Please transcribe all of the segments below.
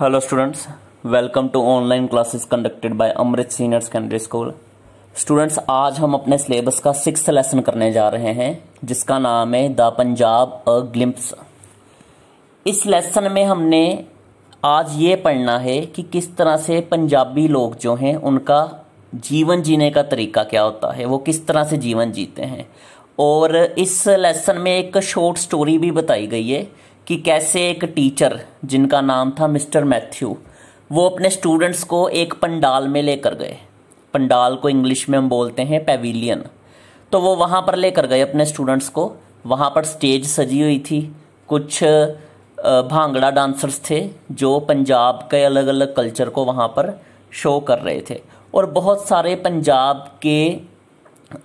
hello students welcome to online classes conducted by Amrit senior secondary school students आज हम अपने syllabus का six lesson करने जा रहे हैं जिसका नाम है द पंजाब अ ग्लिम्प्स इस लेसन में हमने आज ये पढ़ना है कि किस तरह से पंजाबी लोग जो हैं उनका जीवन जीने का तरीका क्या होता है वो किस तरह से जीवन जीते हैं और इस लेसन में एक शॉर्ट स्टोरी भी बताई गई है कि कैसे एक टीचर जिनका नाम था मिस्टर मैथ्यू वो अपने स्टूडेंट्स को एक पंडाल में लेकर गए पंडाल को इंग्लिश में हम बोलते हैं पेविलियन तो वो वहाँ पर लेकर गए अपने स्टूडेंट्स को वहाँ पर स्टेज सजी हुई थी कुछ भांगड़ा डांसर्स थे जो पंजाब के अलग अलग कल्चर को वहाँ पर शो कर रहे थे और बहुत सारे पंजाब के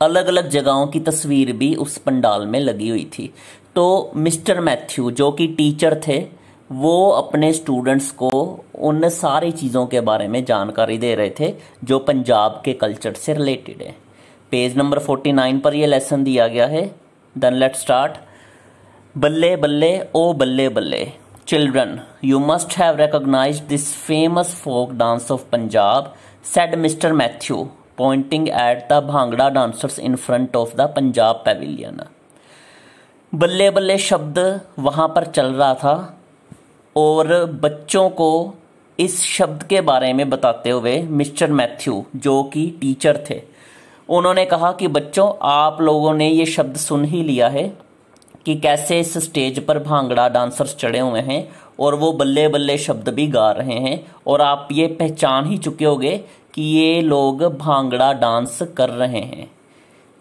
अलग अलग जगहों की तस्वीर भी उस पंडाल में लगी हुई थी तो मिस्टर मैथ्यू जो कि टीचर थे वो अपने स्टूडेंट्स को उन सारी चीज़ों के बारे में जानकारी दे रहे थे जो पंजाब के कल्चर से रिलेटेड है पेज नंबर फोर्टी नाइन पर यह लेसन दिया गया है देन लेट स्टार्ट बल्ले बल्ले ओ बल्ले बल्ले children you must have recognize this famous folk dance of Punjab said Mr Matthew pointing at the bhangra dancers in front of the Punjab pavilion बल्ले बल्ले शब्द वहाँ पर चल रहा था और बच्चों को इस शब्द के बारे में बताते हुए मिस्टर मैथ्यू जो कि टीचर थे उन्होंने कहा कि बच्चों आप लोगों ने ये शब्द सुन ही लिया है कि कैसे इस स्टेज पर भांगड़ा डांसर्स चढ़े हुए हैं और वो बल्ले बल्ले शब्द भी गा रहे हैं और आप ये पहचान ही चुके होंगे कि ये लोग भांगड़ा डांस कर रहे हैं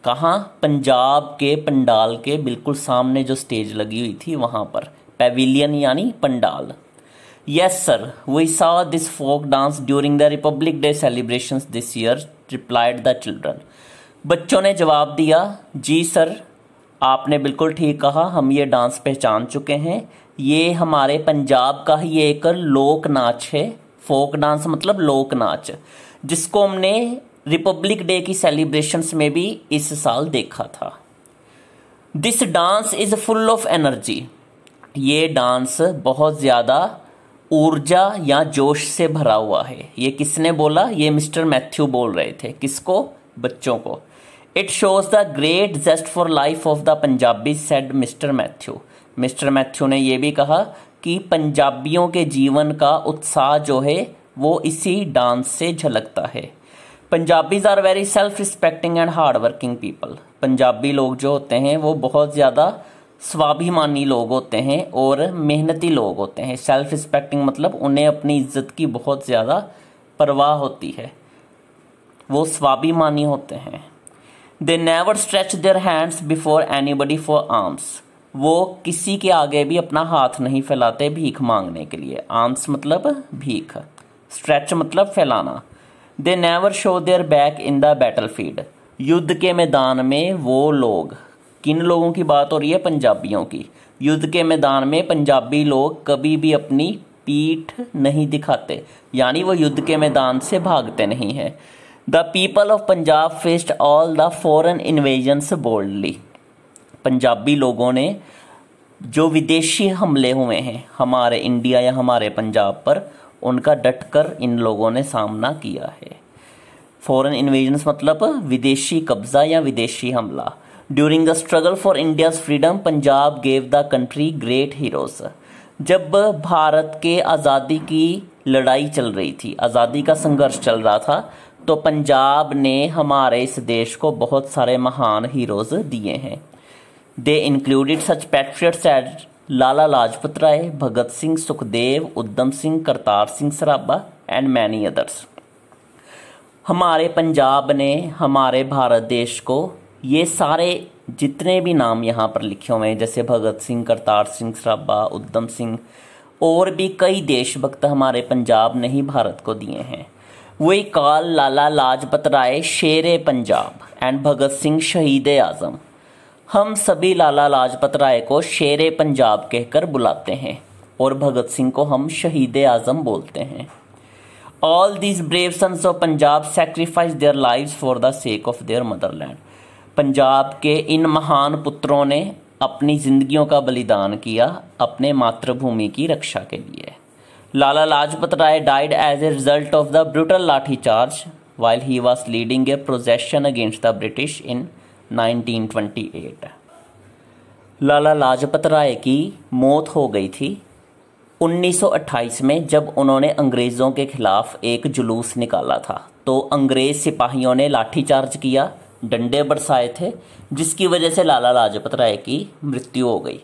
कहाँ पंजाब के पंडाल के बिल्कुल सामने जो स्टेज लगी हुई थी वहाँ पर पेविलियन यानी पंडाल yes sir we saw this folk dance during the Republic Day celebration this year replied the children बच्चों ने जवाब दिया जी सर आपने बिल्कुल ठीक कहा हम ये डांस पहचान चुके हैं ये हमारे पंजाब का ही एक लोक नाच है फोक डांस मतलब लोक नाच जिसको हमने रिपब्लिक डे की सेलिब्रेशंस में भी इस साल देखा था this dance is full of energy ये डांस बहुत ज़्यादा ऊर्जा या जोश से भरा हुआ है ये किसने बोला ये मिस्टर मैथ्यू बोल रहे थे किसको बच्चों को it shows the great zest for life of the Punjabi said Mr Matthew Mr Matthew ने यह भी कहा कि पंजाबियों के जीवन का उत्साह जो है वो इसी डांस से झलकता है Punjabis are very self respecting and hard working people Punjabi लोग जो होते हैं वो बहुत ज़्यादा स्वाभिमानी लोग होते हैं और मेहनती लोग होते हैं सेल्फ रिस्पेक्टिंग मतलब उन्हें अपनी इज्जत की बहुत ज़्यादा परवाह होती है वो स्वाभिमानी होते हैं they never stretch their hands before anybody for alms वो किसी के आगे भी अपना हाथ नहीं फैलाते भीख मांगने के लिए आर्म्स मतलब भीख स्ट्रेच मतलब फैलाना they never show their back in the battlefield युद्ध के मैदान में वो लोग किन लोगों की बात हो रही है पंजाबियों की युद्ध के मैदान में पंजाबी लोग कभी भी अपनी पीठ नहीं दिखाते यानी वो युद्ध के मैदान से भागते नहीं हैं the people of Punjab faced all the foreign invasions boldly Punjabi लोगों ने जो विदेशी हमले हुए हैं हमारे इंडिया या हमारे पंजाब पर उनका डटकर इन लोगों ने सामना किया है फॉरेन इन्वेजन्स मतलब विदेशी कब्जा या विदेशी हमला during the struggle for India's freedom Punjab gave the country great heroes जब भारत के आज़ादी की लड़ाई चल रही थी आज़ादी का संघर्ष चल रहा था तो पंजाब ने हमारे इस देश को बहुत सारे महान हीरोज़ दिए हैं they included such patriots as Lala Lajpat Rai Bhagat Singh Sukhdev Udham Singh Kartar Singh Sarabha and many others हमारे पंजाब ने हमारे भारत देश को ये सारे जितने भी नाम यहाँ पर लिखे हुए हैं जैसे भगत सिंह करतार सिंह सराबा उद्धम सिंह और भी कई देशभक्त हमारे पंजाब ने ही भारत को दिए हैं वही काल लाला लाजपत राय शेर पंजाब एंड भगत सिंह शहीद आज़म हम सभी लाला लाजपत राय को शेर पंजाब कहकर बुलाते हैं और भगत सिंह को हम शहीद आज़म बोलते हैं all these brave sons of Punjab sacrifice their live for the sake of their motherland Punjab के इन महान पुत्रों ने अपनी जिंदगियों का बलिदान किया अपने मातृभूमि की रक्षा के लिए Lala Lajpat Rai died as a result of the brutal lathi charge while he was leading a procession against the British in 1928 Lala Lajpat Rai की मौत हो गई थी 1928 में जब उन्होंने अंग्रेज़ों के खिलाफ एक जुलूस निकाला था तो अंग्रेज़ सिपाहियों ने लाठीचार्ज किया डंडे बरसाए थे जिसकी वजह से लाला लाजपत राय की मृत्यु हो गई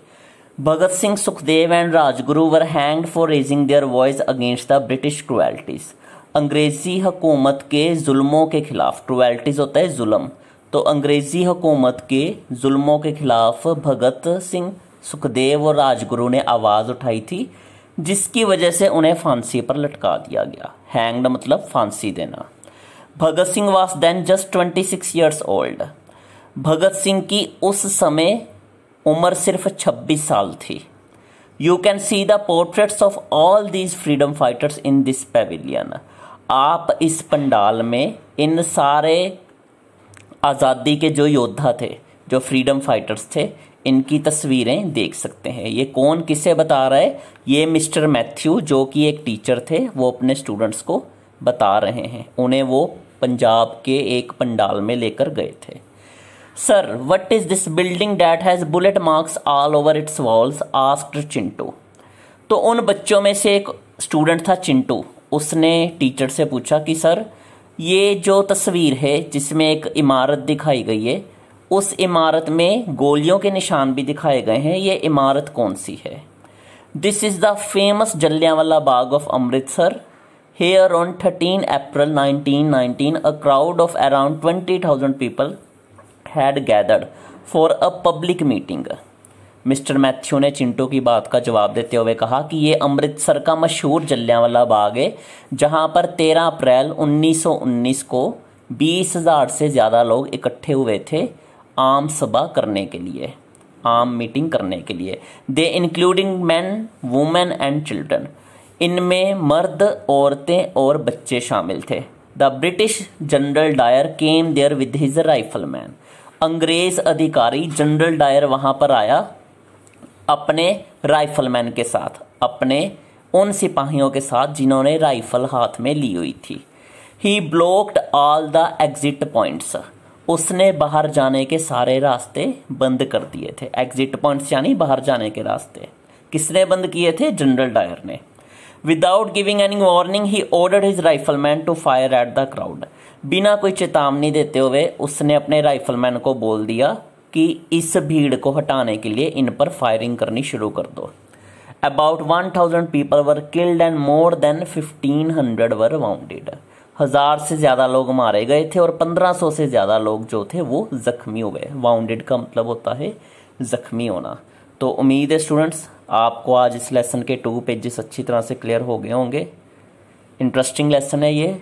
Bhagat Singh Sukhdev and Rajguru were hanged for raising their voice against the British cruelties अंग्रेज़ी हकूमत के जुल्मों के खिलाफ क्रुएल्टीज़ होता है जुल्म तो अंग्रेज़ी हुकूमत के जुल्मों के खिलाफ भगत सिंह सुखदेव और राजगुरु ने आवाज़ उठाई थी जिसकी वजह से उन्हें फांसी पर लटका दिया गया हैंग्ड मतलब फांसी देना Bhagat Singh was then just twenty six years old Bhagat Singh की उस समय उम्र सिर्फ छब्बीस साल थी you can see the portraits of all these freedom fighters in this pavilion आप इस पंडाल में इन सारे आज़ादी के जो योद्धा थे जो फ्रीडम फाइटर्स थे इनकी तस्वीरें देख सकते हैं ये कौन किसे बता रहा है ये मिस्टर मैथ्यू जो कि एक टीचर थे वो अपने स्टूडेंट्स को बता रहे हैं उन्हें वो पंजाब के एक पंडाल में लेकर गए थे sir what is this building that has bullet marks all over its walls asked Chintu तो उन बच्चों में से एक स्टूडेंट था चिंटू उसने टीचर से पूछा कि सर ये जो तस्वीर है जिसमें एक इमारत दिखाई गई है उस इमारत में गोलियों के निशान भी दिखाए गए हैं ये इमारत कौन सी है this is the famous Jallianwala Bagh of Amritsar here on thirteen April 1919 a crowd of around twenty thousand people had gathered for a public meeting mister Matthew ने चिंटू की बात का जवाब देते हुए कहा कि ये अमृतसर का मशहूर जलियांवाला बाग है जहां पर 13 अप्रैल 1919 को 20,000 से ज़्यादा लोग इकट्ठे हुए थे आम सभा करने के लिए आम मीटिंग करने के लिए they including man women and children इनमें मर्द औरतें और बच्चे शामिल थे the British general Dyer came there with his riflemen अंग्रेज अधिकारी जनरल डायर वहां पर आया अपने राइफलमैन के साथ अपने उन सिपाहियों के साथ जिन्होंने राइफल हाथ में ली हुई थी he blocked all the exit points उसने बाहर जाने के सारे रास्ते बंद कर दिए थे एग्जिट पॉइंट्स यानी बाहर जाने के रास्ते किसने बंद किए थे जनरल डायर ने without giving any warning he order his riflemen to fire at the crowd बिना कोई चेतावनी देते हुए उसने अपने राइफलमैन को बोल दिया कि इस भीड़ को हटाने के लिए इन पर फायरिंग करनी शुरू कर दो about one thousand people were killed and more than fifteen hundred were wounded हज़ार से ज़्यादा लोग मारे गए थे और पंद्रह सौ से ज़्यादा लोग जो थे वो ज़ख्मी हो गए वाउंडेड का मतलब होता है ज़ख्मी होना तो उम्मीद है स्टूडेंट्स आपको आज इस लेसन के टू पेजेस अच्छी तरह से क्लियर हो गए होंगे इंटरेस्टिंग लेसन है ये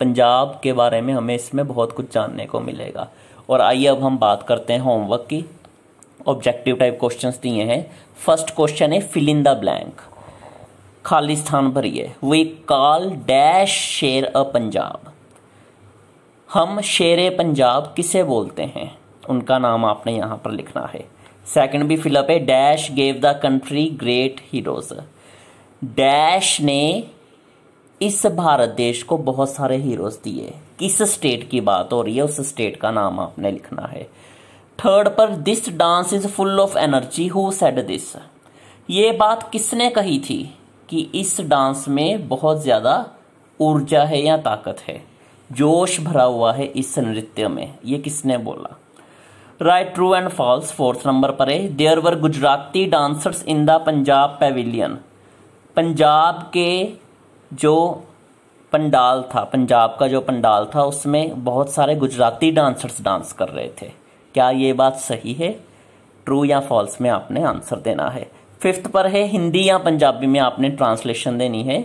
पंजाब के बारे में हमें इसमें बहुत कुछ जानने को मिलेगा और आइए अब हम बात करते हैं होमवर्क की ऑब्जेक्टिव टाइप क्वेश्चन दिए हैं फर्स्ट क्वेश्चन है फिल इन द ब्लैंक खाली स्थान भरिए वे कॉल डैश शेर अ पंजाब हम शेर पंजाब किसे बोलते हैं उनका नाम आपने यहाँ पर लिखना है सेकंड भी फिलअप है dash gave the country great heroes dash ने इस भारत देश को बहुत सारे हीरोज दिए किस स्टेट की बात हो रही है उस स्टेट का नाम आपने लिखना है थर्ड पर this dance is full of energy who said this ये बात किसने कही थी कि इस डांस में बहुत ज़्यादा ऊर्जा है या ताकत है जोश भरा हुआ है इस नृत्य में ये किसने बोला right true and false fourth number पर है there were Gujarati dancers in the Punjab pavilion Punjab के जो पंडाल था पंजाब का जो पंडाल था उसमें बहुत सारे गुजराती डांसर्स डांस कर रहे थे क्या ये बात सही है ट्रू या फॉल्स में आपने आंसर देना है फिफ्थ पर है हिंदी या पंजाबी में आपने ट्रांसलेशन देनी है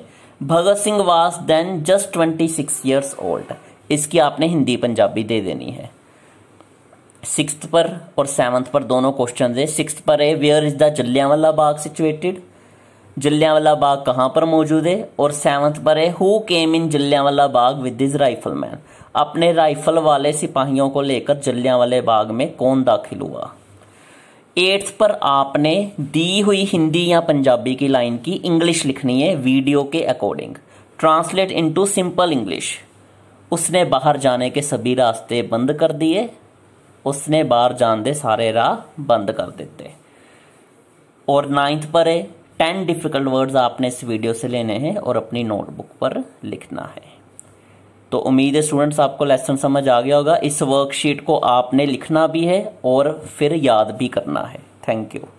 Bhagat Singh was then just twenty six years old इसकी आपने हिंदी पंजाबी दे देनी है सिक्स पर और सेवन्थ पर दोनों क्वेश्चन है सिक्स पर है where is the Jallianwala Bagh situated Jallianwala Bagh कहाँ पर मौजूद है और सेवन्थ पर है who came in Jallianwala Bagh with his rifle man अपने राइफल वाले सिपाहियों को लेकर जलियांवाले बाग में कौन दाखिल हुआ एट्थ पर आपने दी हुई हिंदी या पंजाबी की लाइन की इंग्लिश लिखनी है वीडियो के according translate into simple English उसने बाहर जाने के सभी रास्ते बंद कर दिए उसने बाहर जान दे सारे राह बंद कर देते और नाइन्थ पर है टेन डिफिकल्ट वर्ड्स आपने इस वीडियो से लेने हैं और अपनी नोटबुक पर लिखना है तो उम्मीद है स्टूडेंट्स आपको लेसन समझ आ गया होगा इस वर्कशीट को आपने लिखना भी है और फिर याद भी करना है थैंक यू